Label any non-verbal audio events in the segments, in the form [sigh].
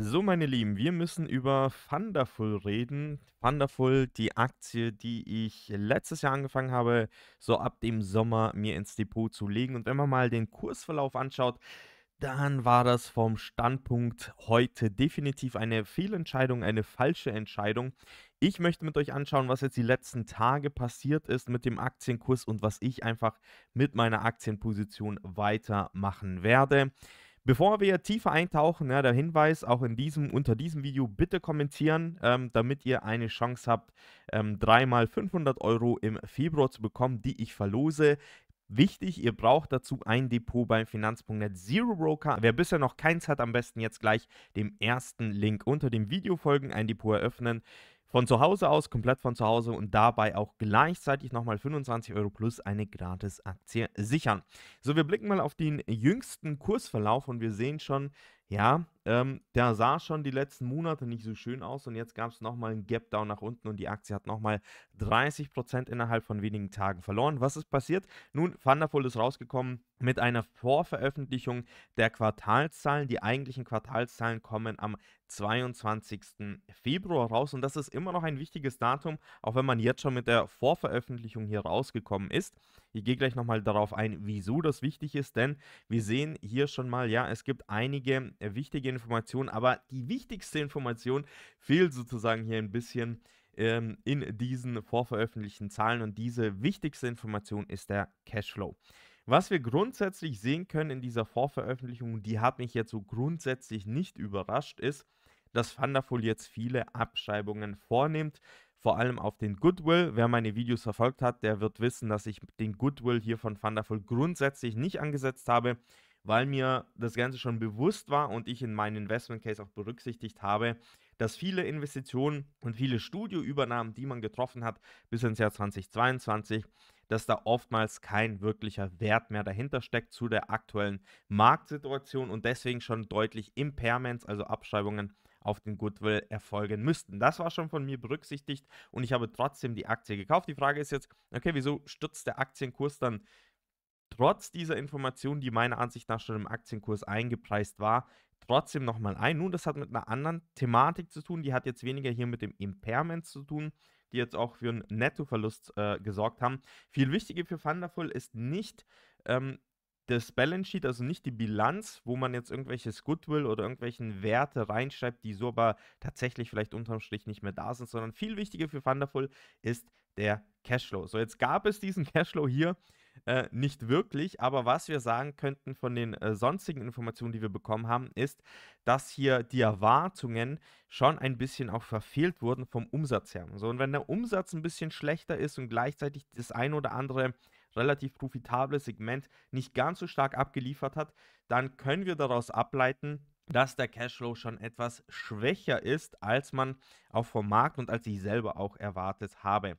So, meine Lieben, wir müssen über Thunderful reden. Thunderful, die Aktie, die ich letztes Jahr angefangen habe, so ab dem Sommer mir ins Depot zu legen. Und wenn man mal den Kursverlauf anschaut, dann war das vom Standpunkt heute definitiv eine Fehlentscheidung, eine falsche Entscheidung. Ich möchte mit euch anschauen, was jetzt die letzten Tage passiert ist mit dem Aktienkurs und was ich einfach mit meiner Aktienposition weitermachen werde. Bevor wir tiefer eintauchen, ja, der Hinweis auch in diesem, unter diesem Video bitte kommentieren, ähm, damit ihr eine Chance habt, ähm, dreimal 500 Euro im Februar zu bekommen, die ich verlose. Wichtig, ihr braucht dazu ein Depot beim Finanz.net Zero Broker. Wer bisher noch keins hat, am besten jetzt gleich dem ersten Link unter dem Video folgen, ein Depot eröffnen von zu Hause aus, komplett von zu Hause und dabei auch gleichzeitig nochmal 25 Euro plus eine Gratisaktie sichern. So, wir blicken mal auf den jüngsten Kursverlauf und wir sehen schon, ja, ähm, der sah schon die letzten Monate nicht so schön aus und jetzt gab es nochmal einen Gap Down nach unten und die Aktie hat nochmal 30% innerhalb von wenigen Tagen verloren. Was ist passiert? Nun, Thunderful ist rausgekommen mit einer Vorveröffentlichung der Quartalszahlen. Die eigentlichen Quartalszahlen kommen am 22. Februar raus und das ist immer noch ein wichtiges Datum, auch wenn man jetzt schon mit der Vorveröffentlichung hier rausgekommen ist. Ich gehe gleich nochmal darauf ein, wieso das wichtig ist, denn wir sehen hier schon mal, ja, es gibt einige wichtige Informationen, aber die wichtigste Information fehlt sozusagen hier ein bisschen ähm, in diesen vorveröffentlichten Zahlen und diese wichtigste Information ist der Cashflow. Was wir grundsätzlich sehen können in dieser Vorveröffentlichung, die hat mich jetzt so grundsätzlich nicht überrascht, ist, dass Thunderful jetzt viele Abschreibungen vornimmt, vor allem auf den Goodwill. Wer meine Videos verfolgt hat, der wird wissen, dass ich den Goodwill hier von Thunderful grundsätzlich nicht angesetzt habe weil mir das Ganze schon bewusst war und ich in meinen Investment Case auch berücksichtigt habe, dass viele Investitionen und viele Studioübernahmen, die man getroffen hat bis ins Jahr 2022, dass da oftmals kein wirklicher Wert mehr dahinter steckt zu der aktuellen Marktsituation und deswegen schon deutlich Impairments, also Abschreibungen auf den Goodwill erfolgen müssten. Das war schon von mir berücksichtigt und ich habe trotzdem die Aktie gekauft. Die Frage ist jetzt, okay, wieso stürzt der Aktienkurs dann trotz dieser Information, die meiner Ansicht nach schon im Aktienkurs eingepreist war, trotzdem nochmal ein. Nun, das hat mit einer anderen Thematik zu tun, die hat jetzt weniger hier mit dem Impairment zu tun, die jetzt auch für einen Nettoverlust äh, gesorgt haben. Viel wichtiger für Thunderful ist nicht ähm, das Balance Sheet, also nicht die Bilanz, wo man jetzt irgendwelches Goodwill oder irgendwelchen Werte reinschreibt, die so aber tatsächlich vielleicht unterm Strich nicht mehr da sind, sondern viel wichtiger für Thunderful ist der Cashflow. So, jetzt gab es diesen [laughs] Cashflow hier äh, nicht wirklich, aber was wir sagen könnten von den äh, sonstigen Informationen, die wir bekommen haben, ist, dass hier die Erwartungen schon ein bisschen auch verfehlt wurden vom Umsatz her. So, und wenn der Umsatz ein bisschen schlechter ist und gleichzeitig das ein oder andere relativ profitable Segment nicht ganz so stark abgeliefert hat, dann können wir daraus ableiten, dass der Cashflow schon etwas schwächer ist, als man auch vom Markt und als ich selber auch erwartet habe.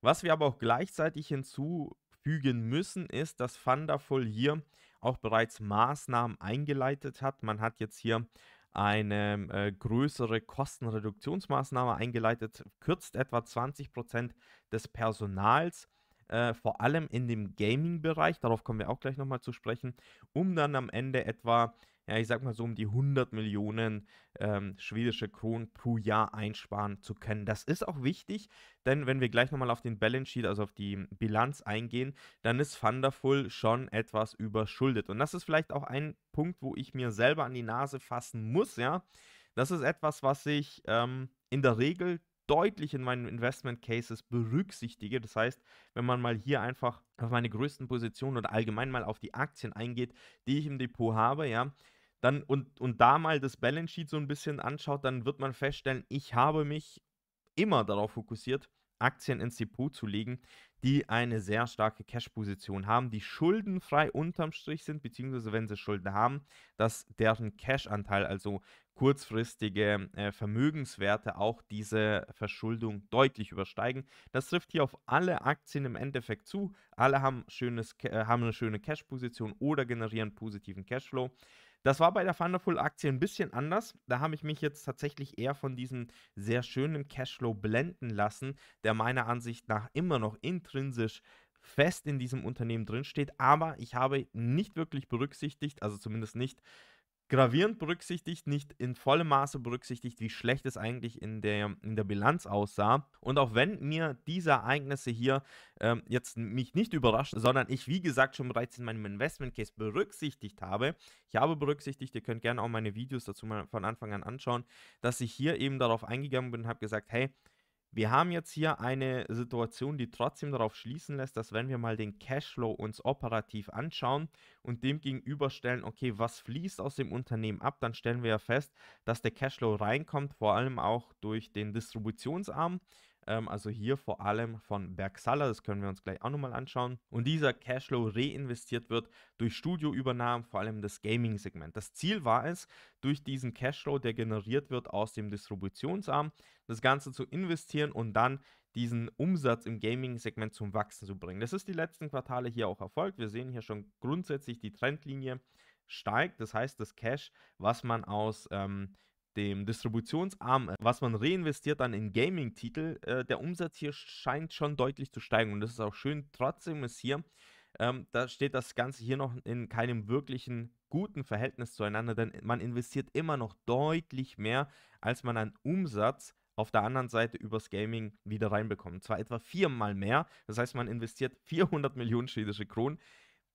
Was wir aber auch gleichzeitig hinzu fügen müssen, ist, dass Thunderful hier auch bereits Maßnahmen eingeleitet hat. Man hat jetzt hier eine äh, größere Kostenreduktionsmaßnahme eingeleitet, kürzt etwa 20% des Personals, äh, vor allem in dem Gaming-Bereich, darauf kommen wir auch gleich nochmal zu sprechen, um dann am Ende etwa ja, ich sag mal so um die 100 Millionen ähm, schwedische Kronen pro Jahr einsparen zu können. Das ist auch wichtig, denn wenn wir gleich nochmal auf den Balance Sheet, also auf die Bilanz eingehen, dann ist Thunderful schon etwas überschuldet. Und das ist vielleicht auch ein Punkt, wo ich mir selber an die Nase fassen muss, ja. Das ist etwas, was ich ähm, in der Regel deutlich in meinen Investment Cases berücksichtige. Das heißt, wenn man mal hier einfach auf meine größten Positionen oder allgemein mal auf die Aktien eingeht, die ich im Depot habe, ja, dann und, und da mal das Balance Sheet so ein bisschen anschaut, dann wird man feststellen, ich habe mich immer darauf fokussiert, Aktien ins Depot zu legen, die eine sehr starke Cash-Position haben, die schuldenfrei unterm Strich sind, beziehungsweise wenn sie Schulden haben, dass deren Cash-Anteil, also kurzfristige äh, Vermögenswerte, auch diese Verschuldung deutlich übersteigen. Das trifft hier auf alle Aktien im Endeffekt zu. Alle haben, schönes, äh, haben eine schöne Cash-Position oder generieren positiven Cashflow. Das war bei der Thunderful-Aktie ein bisschen anders. Da habe ich mich jetzt tatsächlich eher von diesem sehr schönen Cashflow blenden lassen, der meiner Ansicht nach immer noch intrinsisch fest in diesem Unternehmen drinsteht. Aber ich habe nicht wirklich berücksichtigt, also zumindest nicht gravierend berücksichtigt, nicht in vollem Maße berücksichtigt, wie schlecht es eigentlich in der, in der Bilanz aussah. Und auch wenn mir diese Ereignisse hier ähm, jetzt mich nicht überraschen, sondern ich, wie gesagt, schon bereits in meinem Investment Case berücksichtigt habe, ich habe berücksichtigt, ihr könnt gerne auch meine Videos dazu mal von Anfang an anschauen, dass ich hier eben darauf eingegangen bin und habe gesagt, hey, wir haben jetzt hier eine Situation, die trotzdem darauf schließen lässt, dass wenn wir mal den Cashflow uns operativ anschauen und dem gegenüberstellen, okay, was fließt aus dem Unternehmen ab, dann stellen wir ja fest, dass der Cashflow reinkommt, vor allem auch durch den Distributionsarm ähm, also hier vor allem von Bergsala, das können wir uns gleich auch nochmal anschauen. Und dieser Cashflow reinvestiert wird durch Studioübernahmen, vor allem das Gaming-Segment. Das Ziel war es, durch diesen Cashflow, der generiert wird aus dem Distributionsarm, das Ganze zu investieren und dann diesen Umsatz im Gaming-Segment zum Wachsen zu bringen. Das ist die letzten Quartale hier auch erfolgt. Wir sehen hier schon grundsätzlich die Trendlinie steigt. Das heißt, das Cash, was man aus ähm, dem Distributionsarm, äh, was man reinvestiert dann in Gaming-Titel, äh, der Umsatz hier scheint schon deutlich zu steigen und das ist auch schön. Trotzdem ist hier, ähm, da steht das Ganze hier noch in keinem wirklichen guten Verhältnis zueinander, denn man investiert immer noch deutlich mehr, als man an Umsatz auf der anderen Seite übers Gaming wieder reinbekommt. Und zwar etwa viermal mehr, das heißt, man investiert 400 Millionen schwedische Kronen,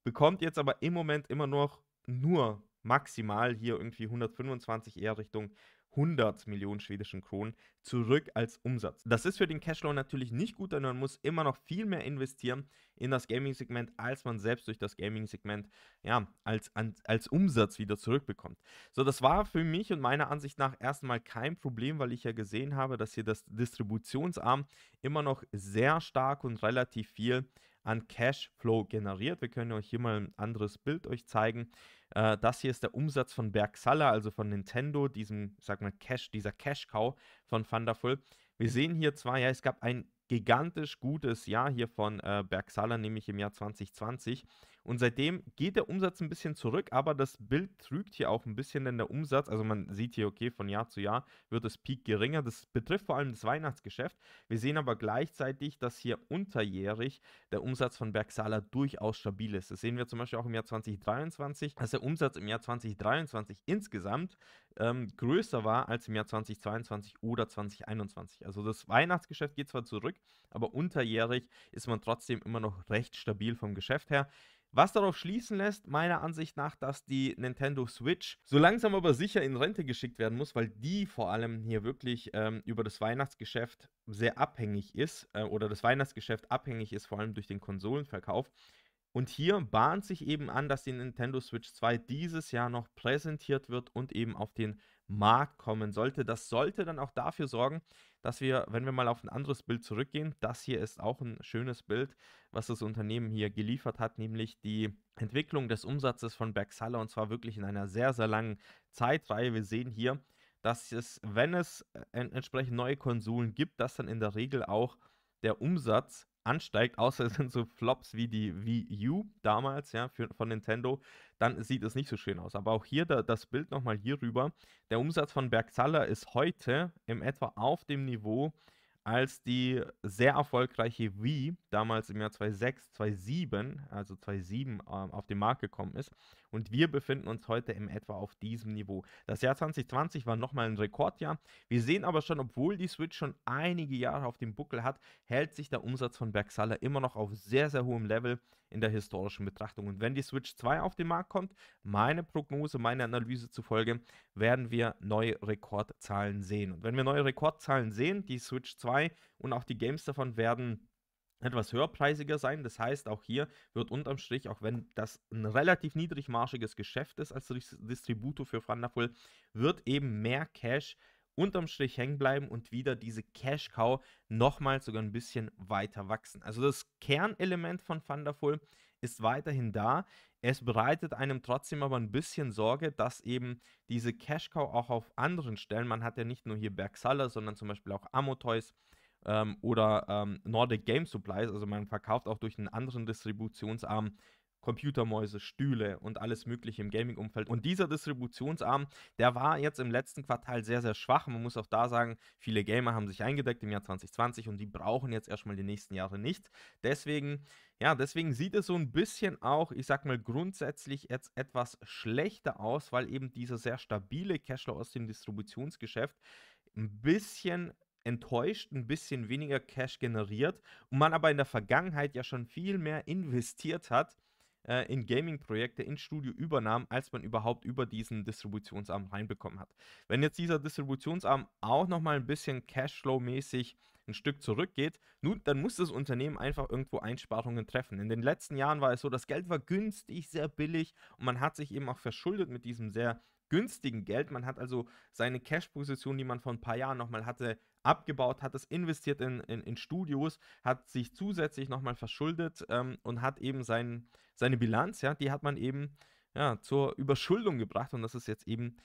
bekommt jetzt aber im Moment immer noch nur maximal hier irgendwie 125 eher Richtung 100 Millionen schwedischen Kronen zurück als Umsatz. Das ist für den Cashflow natürlich nicht gut, denn man muss immer noch viel mehr investieren in das Gaming-Segment, als man selbst durch das Gaming-Segment ja, als, als Umsatz wieder zurückbekommt. So, das war für mich und meiner Ansicht nach erstmal kein Problem, weil ich ja gesehen habe, dass hier das Distributionsarm immer noch sehr stark und relativ viel an Cashflow generiert. Wir können euch hier mal ein anderes Bild euch zeigen. Äh, das hier ist der Umsatz von Bergsala, also von Nintendo, diesem, sag mal, Cash, dieser Cash-Cow von Thunderful. Wir mhm. sehen hier zwar, ja, es gab ein gigantisch gutes Jahr hier von äh, Bergsala, nämlich im Jahr 2020. Und seitdem geht der Umsatz ein bisschen zurück, aber das Bild trügt hier auch ein bisschen, denn der Umsatz, also man sieht hier, okay, von Jahr zu Jahr wird das Peak geringer. Das betrifft vor allem das Weihnachtsgeschäft. Wir sehen aber gleichzeitig, dass hier unterjährig der Umsatz von Bergsala durchaus stabil ist. Das sehen wir zum Beispiel auch im Jahr 2023, dass der Umsatz im Jahr 2023 insgesamt ähm, größer war als im Jahr 2022 oder 2021. Also das Weihnachtsgeschäft geht zwar zurück, aber unterjährig ist man trotzdem immer noch recht stabil vom Geschäft her. Was darauf schließen lässt, meiner Ansicht nach, dass die Nintendo Switch so langsam aber sicher in Rente geschickt werden muss, weil die vor allem hier wirklich ähm, über das Weihnachtsgeschäft sehr abhängig ist äh, oder das Weihnachtsgeschäft abhängig ist, vor allem durch den Konsolenverkauf. Und hier bahnt sich eben an, dass die Nintendo Switch 2 dieses Jahr noch präsentiert wird und eben auf den Markt kommen sollte. Das sollte dann auch dafür sorgen, dass wir, wenn wir mal auf ein anderes Bild zurückgehen, das hier ist auch ein schönes Bild, was das Unternehmen hier geliefert hat, nämlich die Entwicklung des Umsatzes von Bergsala und zwar wirklich in einer sehr, sehr langen Zeitreihe. Wir sehen hier, dass es, wenn es äh, entsprechend neue Konsolen gibt, dass dann in der Regel auch der Umsatz ansteigt, außer [laughs] es sind so Flops wie die Wii U damals, ja, für, von Nintendo, dann sieht es nicht so schön aus. Aber auch hier da, das Bild nochmal hier rüber. Der Umsatz von Bergzala ist heute im etwa auf dem Niveau, als die sehr erfolgreiche Wii damals im Jahr 2006, 2007, also 2007 ähm, auf den Markt gekommen ist und wir befinden uns heute im etwa auf diesem Niveau. Das Jahr 2020 war nochmal ein Rekordjahr. Wir sehen aber schon, obwohl die Switch schon einige Jahre auf dem Buckel hat, hält sich der Umsatz von Bergsala immer noch auf sehr, sehr hohem Level in der historischen Betrachtung. Und wenn die Switch 2 auf den Markt kommt, meine Prognose, meine Analyse zufolge, werden wir neue Rekordzahlen sehen. Und wenn wir neue Rekordzahlen sehen, die Switch 2 und auch die Games davon werden etwas höherpreisiger sein. Das heißt, auch hier wird unterm Strich, auch wenn das ein relativ niedrigmarschiges Geschäft ist als Distributor für Thunderful, wird eben mehr Cash unterm Strich hängen bleiben und wieder diese Cash-Cow nochmal sogar ein bisschen weiter wachsen. Also das Kernelement von Thunderful ist weiterhin da. Es bereitet einem trotzdem aber ein bisschen Sorge, dass eben diese Cash-Cow auch auf anderen Stellen, man hat ja nicht nur hier Bergsala, sondern zum Beispiel auch Amotoys, ähm, oder ähm, Nordic Game Supplies. Also man verkauft auch durch einen anderen Distributionsarm Computermäuse, Stühle und alles Mögliche im Gaming-Umfeld. Und dieser Distributionsarm, der war jetzt im letzten Quartal sehr, sehr schwach. Man muss auch da sagen, viele Gamer haben sich eingedeckt im Jahr 2020 und die brauchen jetzt erstmal die nächsten Jahre nicht. Deswegen, ja, deswegen sieht es so ein bisschen auch, ich sag mal, grundsätzlich jetzt etwas schlechter aus, weil eben dieser sehr stabile Cashflow aus dem Distributionsgeschäft ein bisschen enttäuscht, ein bisschen weniger Cash generiert und man aber in der Vergangenheit ja schon viel mehr investiert hat äh, in Gaming-Projekte, in Studio-Übernahmen, als man überhaupt über diesen Distributionsarm reinbekommen hat. Wenn jetzt dieser Distributionsarm auch nochmal ein bisschen Cashflow-mäßig ein Stück zurückgeht, nun, dann muss das Unternehmen einfach irgendwo Einsparungen treffen. In den letzten Jahren war es so, das Geld war günstig, sehr billig und man hat sich eben auch verschuldet mit diesem sehr günstigen Geld. Man hat also seine Cash-Position, die man vor ein paar Jahren nochmal hatte, abgebaut, hat es investiert in, in, in Studios, hat sich zusätzlich nochmal verschuldet ähm, und hat eben sein, seine Bilanz, ja, die hat man eben ja, zur Überschuldung gebracht und das ist jetzt eben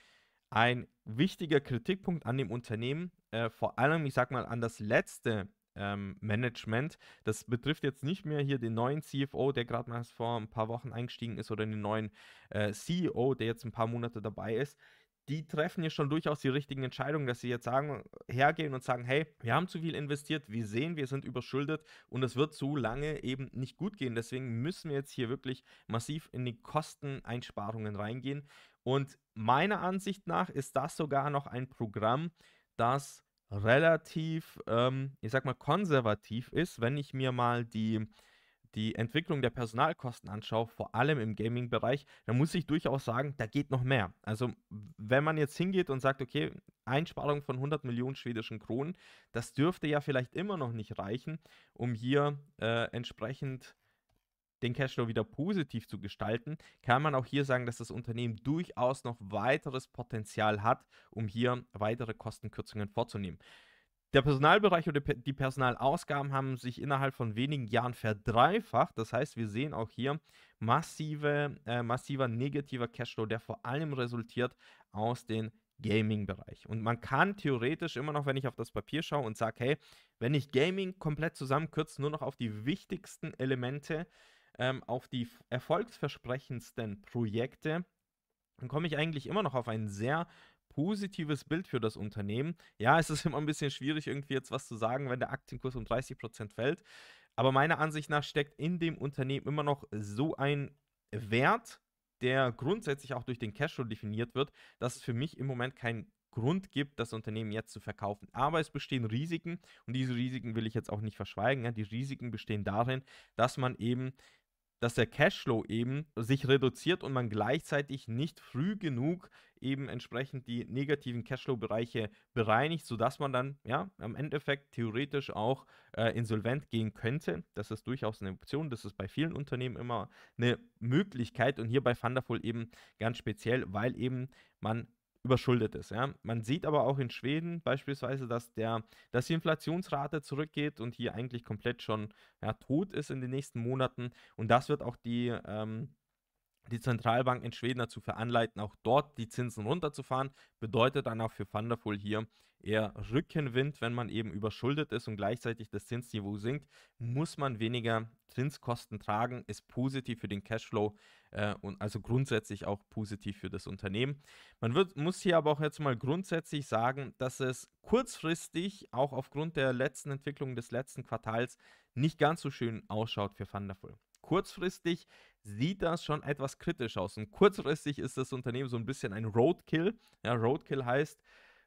ein wichtiger Kritikpunkt an dem Unternehmen, äh, vor allem, ich sag mal, an das letzte ähm, Management. Das betrifft jetzt nicht mehr hier den neuen CFO, der gerade mal vor ein paar Wochen eingestiegen ist, oder den neuen äh, CEO, der jetzt ein paar Monate dabei ist, die treffen ja schon durchaus die richtigen Entscheidungen, dass sie jetzt sagen, hergehen und sagen, hey, wir haben zu viel investiert, wir sehen, wir sind überschuldet und es wird so lange eben nicht gut gehen. Deswegen müssen wir jetzt hier wirklich massiv in die Kosteneinsparungen reingehen. Und meiner Ansicht nach ist das sogar noch ein Programm, das relativ, ähm, ich sag mal, konservativ ist, wenn ich mir mal die die Entwicklung der Personalkosten anschaue, vor allem im Gaming-Bereich, dann muss ich durchaus sagen, da geht noch mehr. Also wenn man jetzt hingeht und sagt, okay, Einsparung von 100 Millionen schwedischen Kronen, das dürfte ja vielleicht immer noch nicht reichen, um hier äh, entsprechend den Cashflow wieder positiv zu gestalten, kann man auch hier sagen, dass das Unternehmen durchaus noch weiteres Potenzial hat, um hier weitere Kostenkürzungen vorzunehmen. Der Personalbereich oder die Personalausgaben haben sich innerhalb von wenigen Jahren verdreifacht. Das heißt, wir sehen auch hier massive, äh, massiver negativer Cashflow, der vor allem resultiert aus dem Gaming-Bereich. Und man kann theoretisch immer noch, wenn ich auf das Papier schaue und sage, hey, wenn ich Gaming komplett zusammenkürze, nur noch auf die wichtigsten Elemente, ähm, auf die erfolgsversprechendsten Projekte, dann komme ich eigentlich immer noch auf einen sehr positives Bild für das Unternehmen. Ja, es ist [laughs] immer ein bisschen schwierig, irgendwie jetzt was zu sagen, wenn der Aktienkurs um 30% fällt. Aber meiner Ansicht nach steckt in dem Unternehmen immer noch so ein Wert, der grundsätzlich auch durch den Cashflow definiert wird, dass es für mich im Moment keinen Grund gibt, das Unternehmen jetzt zu verkaufen. Aber es bestehen Risiken und diese Risiken will ich jetzt auch nicht verschweigen. Die Risiken bestehen darin, dass man eben dass der Cashflow eben sich reduziert und man gleichzeitig nicht früh genug eben entsprechend die negativen Cashflow-Bereiche bereinigt, sodass man dann ja im Endeffekt theoretisch auch äh, insolvent gehen könnte. Das ist durchaus eine Option. Das ist bei vielen Unternehmen immer eine Möglichkeit und hier bei Thunderful eben ganz speziell, weil eben man überschuldet ist. Ja? Man sieht aber auch in Schweden beispielsweise, dass, der, dass die Inflationsrate zurückgeht und hier eigentlich komplett schon ja, tot ist in den nächsten Monaten. Und das wird auch die, ähm, die Zentralbank in Schweden dazu veranleiten, auch dort die Zinsen runterzufahren. Bedeutet dann auch für Thunderful hier eher Rückenwind, wenn man eben überschuldet ist und gleichzeitig das Zinsniveau sinkt, muss man weniger Zinskosten tragen, ist positiv für den Cashflow äh, und also grundsätzlich auch positiv für das Unternehmen. Man wird, muss hier aber auch jetzt mal grundsätzlich sagen, dass es kurzfristig auch aufgrund der letzten Entwicklung des letzten Quartals nicht ganz so schön ausschaut für Thunderful kurzfristig sieht das schon etwas kritisch aus. Und kurzfristig ist das Unternehmen so ein bisschen ein Roadkill. Ja, Roadkill heißt,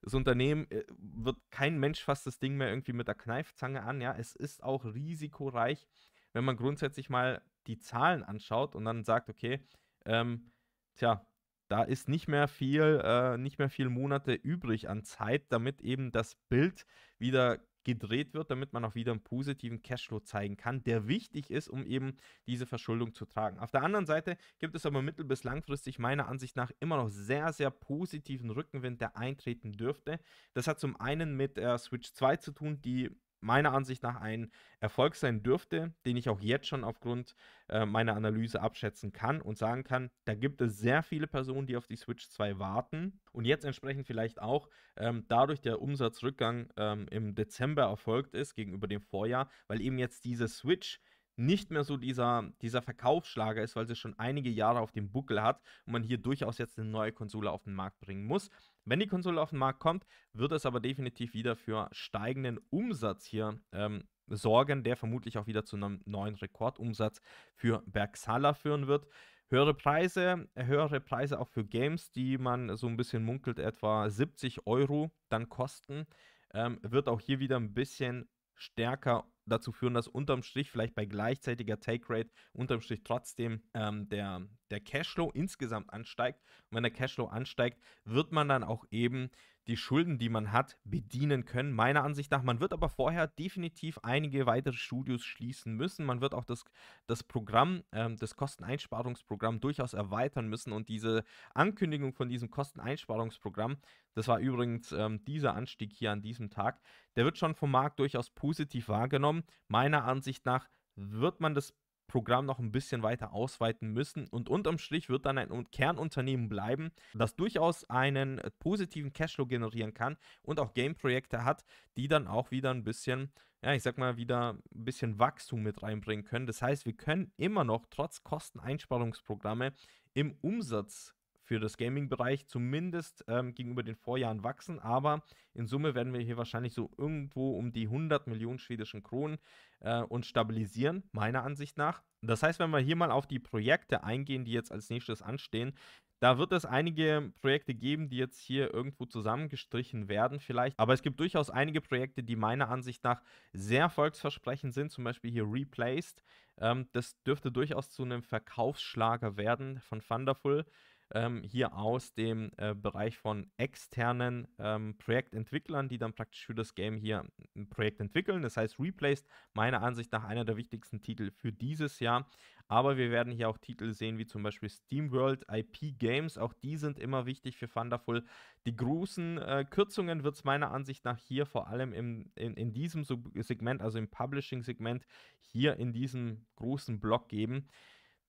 das Unternehmen äh, wird kein Mensch fasst das Ding mehr irgendwie mit der Kneifzange an. Ja, es ist auch risikoreich, wenn man grundsätzlich mal die Zahlen anschaut und dann sagt, okay, ähm, tja, da ist nicht mehr viel, äh, nicht mehr viel Monate übrig an Zeit, damit eben das Bild wieder gedreht wird, damit man auch wieder einen positiven Cashflow zeigen kann, der wichtig ist, um eben diese Verschuldung zu tragen. Auf der anderen Seite gibt es aber mittel- bis langfristig meiner Ansicht nach immer noch sehr, sehr positiven Rückenwind, der eintreten dürfte. Das hat zum einen mit äh, Switch 2 zu tun, die meiner Ansicht nach ein Erfolg sein dürfte, den ich auch jetzt schon aufgrund äh, meiner Analyse abschätzen kann und sagen kann, da gibt es sehr viele Personen, die auf die Switch 2 warten und jetzt entsprechend vielleicht auch ähm, dadurch der Umsatzrückgang ähm, im Dezember erfolgt ist gegenüber dem Vorjahr, weil eben jetzt diese Switch nicht mehr so dieser, dieser Verkaufsschlager ist, weil sie schon einige Jahre auf dem Buckel hat und man hier durchaus jetzt eine neue Konsole auf den Markt bringen muss. Wenn die Konsole auf den Markt kommt, wird es aber definitiv wieder für steigenden Umsatz hier ähm, sorgen, der vermutlich auch wieder zu einem neuen Rekordumsatz für Bergsala führen wird. Höhere Preise, höhere Preise auch für Games, die man so ein bisschen munkelt, etwa 70 Euro dann kosten, ähm, wird auch hier wieder ein bisschen stärker dazu führen, dass unterm Strich vielleicht bei gleichzeitiger Take Rate unterm Strich trotzdem ähm, der, der Cashflow insgesamt ansteigt. Und wenn der Cashflow ansteigt, wird man dann auch eben die Schulden, die man hat, bedienen können. Meiner Ansicht nach, man wird aber vorher definitiv einige weitere Studios schließen müssen. Man wird auch das, das Programm, ähm, das Kosteneinsparungsprogramm durchaus erweitern müssen. Und diese Ankündigung von diesem Kosteneinsparungsprogramm, das war übrigens ähm, dieser Anstieg hier an diesem Tag, der wird schon vom Markt durchaus positiv wahrgenommen. Meiner Ansicht nach wird man das Programm noch ein bisschen weiter ausweiten müssen. Und unterm Strich wird dann ein Kernunternehmen bleiben, das durchaus einen äh, positiven Cashflow generieren kann und auch Game-Projekte hat, die dann auch wieder ein bisschen, ja, ich sag mal, wieder ein bisschen Wachstum mit reinbringen können. Das heißt, wir können immer noch trotz Kosteneinsparungsprogramme im Umsatz für das Gaming-Bereich zumindest ähm, gegenüber den Vorjahren wachsen. Aber in Summe werden wir hier wahrscheinlich so irgendwo um die 100 Millionen schwedischen Kronen äh, uns stabilisieren, meiner Ansicht nach. Das heißt, wenn wir hier mal auf die Projekte eingehen, die jetzt als nächstes anstehen, da wird es einige Projekte geben, die jetzt hier irgendwo zusammengestrichen werden vielleicht. Aber es gibt durchaus einige Projekte, die meiner Ansicht nach sehr erfolgsversprechend sind. Zum Beispiel hier Replaced. Ähm, das dürfte durchaus zu einem Verkaufsschlager werden von Thunderful ähm, hier aus dem äh, Bereich von externen ähm, Projektentwicklern, die dann praktisch für das Game hier ein Projekt entwickeln. Das heißt, Replaced, meiner Ansicht nach einer der wichtigsten Titel für dieses Jahr. Aber wir werden hier auch Titel sehen, wie zum Beispiel SteamWorld, IP Games. Auch die sind immer wichtig für Thunderful. Die großen äh, Kürzungen wird es meiner Ansicht nach hier vor allem im, in, in diesem Sub Segment, also im Publishing-Segment, hier in diesem großen Block geben.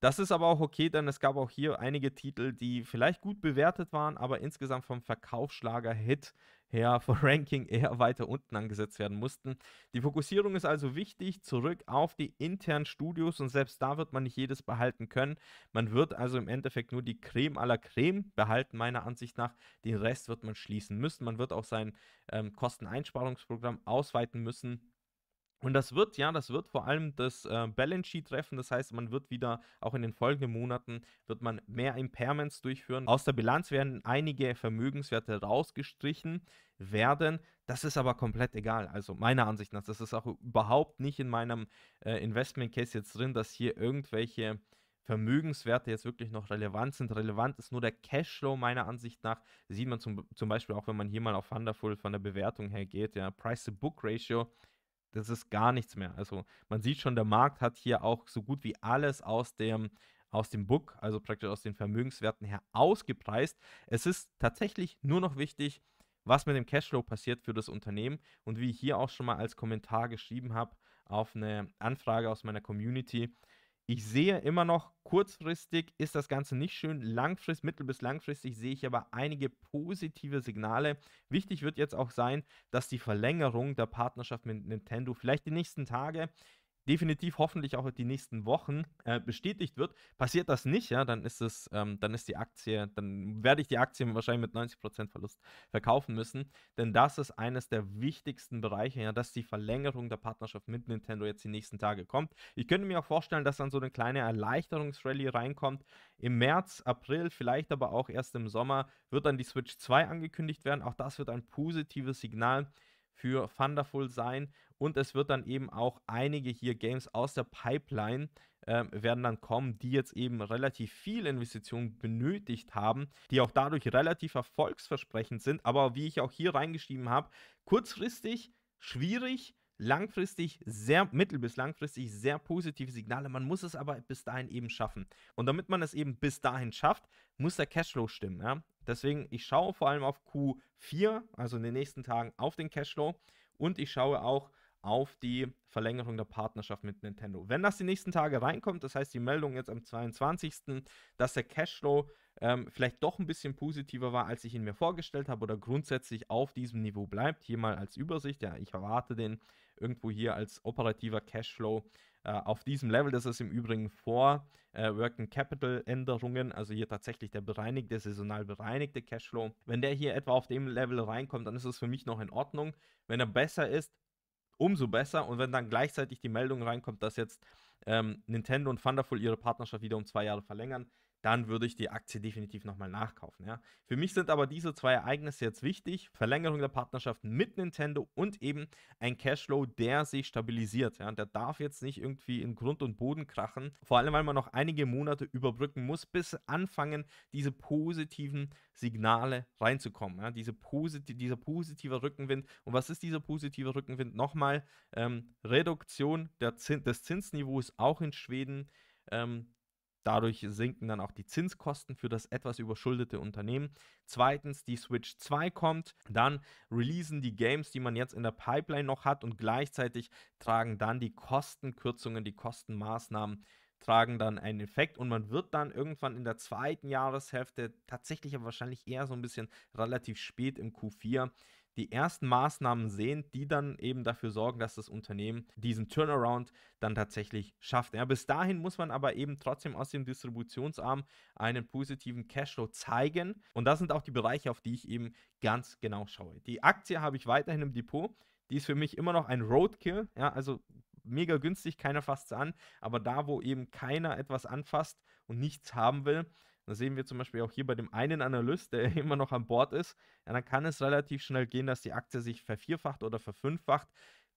Das ist aber auch okay, denn es gab auch hier einige Titel, die vielleicht gut bewertet waren, aber insgesamt vom Verkaufsschlager-Hit her [laughs] vom Ranking eher weiter unten angesetzt werden mussten. Die Fokussierung ist also wichtig, zurück auf die internen Studios und selbst da wird man nicht jedes behalten können. Man wird also im Endeffekt nur die Creme à la Creme behalten, meiner Ansicht nach. Den Rest wird man schließen müssen. Man wird auch sein ähm, Kosteneinsparungsprogramm ausweiten müssen und das wird, ja, das wird vor allem das äh, Balance Sheet treffen. Das heißt, man wird wieder, auch in den folgenden Monaten, wird man mehr Impairments durchführen. Aus der Bilanz werden einige Vermögenswerte rausgestrichen werden. Das ist aber komplett egal. Also meiner Ansicht nach, das ist auch überhaupt nicht in meinem äh, Investment Case jetzt drin, dass hier irgendwelche Vermögenswerte jetzt wirklich noch relevant sind. Relevant ist nur der Cashflow meiner Ansicht nach. Sieht man zum, zum Beispiel auch, wenn man hier mal auf Wonderful von der Bewertung her geht, ja, Price-to-Book-Ratio das ist gar nichts mehr. Also man sieht schon, der Markt hat hier auch so gut wie alles aus dem aus dem Book, also praktisch aus den Vermögenswerten her ausgepreist. Es ist tatsächlich nur noch wichtig, was mit dem Cashflow passiert für das Unternehmen und wie ich hier auch schon mal als Kommentar geschrieben habe auf eine Anfrage aus meiner Community, ich sehe immer noch, kurzfristig ist das Ganze nicht schön, langfristig, mittel- bis langfristig sehe ich aber einige positive Signale. Wichtig wird jetzt auch sein, dass die Verlängerung der Partnerschaft mit Nintendo vielleicht die nächsten Tage definitiv hoffentlich auch die nächsten Wochen äh, bestätigt wird. Passiert das nicht, ja, dann ist es, ähm, dann ist die Aktie, dann werde ich die Aktie wahrscheinlich mit 90% Verlust verkaufen müssen. Denn das ist eines der wichtigsten Bereiche, ja, dass die Verlängerung der Partnerschaft mit Nintendo jetzt die nächsten Tage kommt. Ich könnte mir auch vorstellen, dass dann so eine kleine Erleichterungsrallye reinkommt. Im März, April, vielleicht aber auch erst im Sommer wird dann die Switch 2 angekündigt werden. Auch das wird ein positives Signal für Thunderful sein. Und es wird dann eben auch einige hier Games aus der Pipeline äh, werden dann kommen, die jetzt eben relativ viel Investitionen benötigt haben, die auch dadurch relativ erfolgsversprechend sind. Aber wie ich auch hier reingeschrieben habe, kurzfristig schwierig langfristig sehr, mittel- bis langfristig sehr positive Signale. Man muss es aber bis dahin eben schaffen. Und damit man es eben bis dahin schafft, muss der Cashflow stimmen. Ja? Deswegen, ich schaue vor allem auf Q4, also in den nächsten Tagen, auf den Cashflow und ich schaue auch auf die Verlängerung der Partnerschaft mit Nintendo. Wenn das die nächsten Tage reinkommt, das heißt die Meldung jetzt am 22., dass der Cashflow ähm, vielleicht doch ein bisschen positiver war, als ich ihn mir vorgestellt habe oder grundsätzlich auf diesem Niveau bleibt, hier mal als Übersicht, ja, ich erwarte den irgendwo hier als operativer Cashflow äh, auf diesem Level, das ist im Übrigen vor äh, Working Capital Änderungen, also hier tatsächlich der bereinigte, saisonal bereinigte Cashflow. Wenn der hier etwa auf dem Level reinkommt, dann ist es für mich noch in Ordnung. Wenn er besser ist, umso besser. Und wenn dann gleichzeitig die Meldung reinkommt, dass jetzt ähm, Nintendo und Thunderful ihre Partnerschaft wieder um zwei Jahre verlängern, dann würde ich die Aktie definitiv nochmal nachkaufen. Ja. Für mich sind aber diese zwei Ereignisse jetzt wichtig. Verlängerung der Partnerschaft mit Nintendo und eben ein Cashflow, der sich stabilisiert. Ja. der darf jetzt nicht irgendwie in Grund und Boden krachen. Vor allem, weil man noch einige Monate überbrücken muss, bis anfangen, diese positiven Signale reinzukommen. Ja. Diese posit dieser positive Rückenwind. Und was ist dieser positive Rückenwind? Nochmal, ähm, Reduktion Zin des Zinsniveaus auch in Schweden. Ähm, Dadurch sinken dann auch die Zinskosten für das etwas überschuldete Unternehmen. Zweitens, die Switch 2 kommt, dann releasen die Games, die man jetzt in der Pipeline noch hat und gleichzeitig tragen dann die Kostenkürzungen, die Kostenmaßnahmen tragen dann einen Effekt und man wird dann irgendwann in der zweiten Jahreshälfte tatsächlich aber wahrscheinlich eher so ein bisschen relativ spät im Q4 die ersten Maßnahmen sehen, die dann eben dafür sorgen, dass das Unternehmen diesen Turnaround dann tatsächlich schafft. Ja, bis dahin muss man aber eben trotzdem aus dem Distributionsarm einen positiven Cashflow zeigen. Und das sind auch die Bereiche, auf die ich eben ganz genau schaue. Die Aktie habe ich weiterhin im Depot. Die ist für mich immer noch ein Roadkill. Ja, also mega günstig, keiner fasst es an. Aber da, wo eben keiner etwas anfasst und nichts haben will, das sehen wir zum Beispiel auch hier bei dem einen Analyst, der [laughs] immer noch an Bord ist. Ja, dann kann es relativ schnell gehen, dass die Aktie sich vervierfacht oder verfünffacht.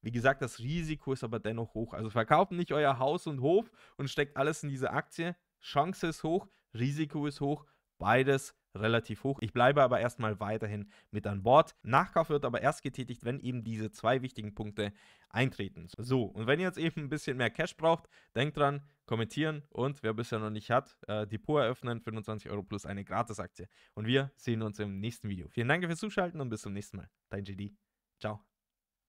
Wie gesagt, das Risiko ist aber dennoch hoch. Also verkauft nicht euer Haus und Hof und steckt alles in diese Aktie. Chance ist hoch, Risiko ist hoch. Beides relativ hoch. Ich bleibe aber erstmal weiterhin mit an Bord. Nachkauf wird aber erst getätigt, wenn eben diese zwei wichtigen Punkte eintreten. So, und wenn ihr jetzt eben ein bisschen mehr Cash braucht, denkt dran, kommentieren und wer bisher noch nicht hat, äh, Depot eröffnen, 25 Euro plus eine Gratisaktie. Und wir sehen uns im nächsten Video. Vielen Dank fürs Zuschalten und bis zum nächsten Mal. Dein GD. Ciao.